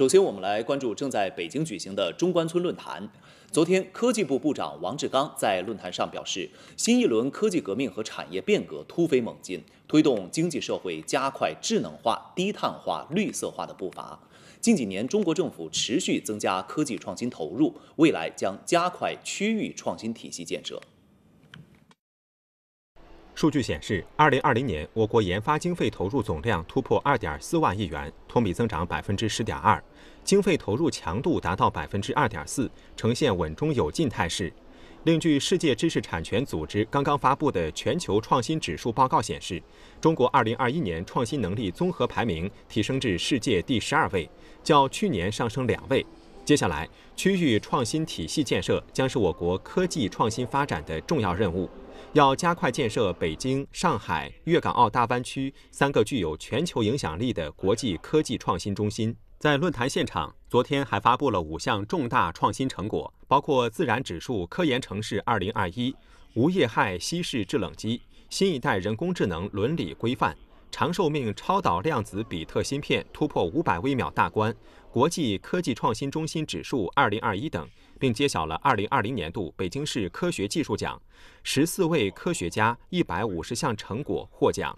首先，我们来关注正在北京举行的中关村论坛。昨天，科技部部长王志刚在论坛上表示，新一轮科技革命和产业变革突飞猛进，推动经济社会加快智能化、低碳化、绿色化的步伐。近几年，中国政府持续增加科技创新投入，未来将加快区域创新体系建设。数据显示，二零二零年我国研发经费投入总量突破二点四万亿元，同比增长百分之十点二，经费投入强度达到百分之二点四，呈现稳中有进态势。另据世界知识产权组织刚刚发布的全球创新指数报告显示，中国二零二一年创新能力综合排名提升至世界第十二位，较去年上升两位。接下来，区域创新体系建设将是我国科技创新发展的重要任务。要加快建设北京、上海、粤港澳大湾区三个具有全球影响力的国际科技创新中心。在论坛现场，昨天还发布了五项重大创新成果，包括自然指数科研城市2021、无液氦稀释制冷机、新一代人工智能伦理规范、长寿命超导量子比特芯片突破500微秒大关、国际科技创新中心指数2021等。并揭晓了二零二零年度北京市科学技术奖，十四位科学家、一百五十项成果获奖。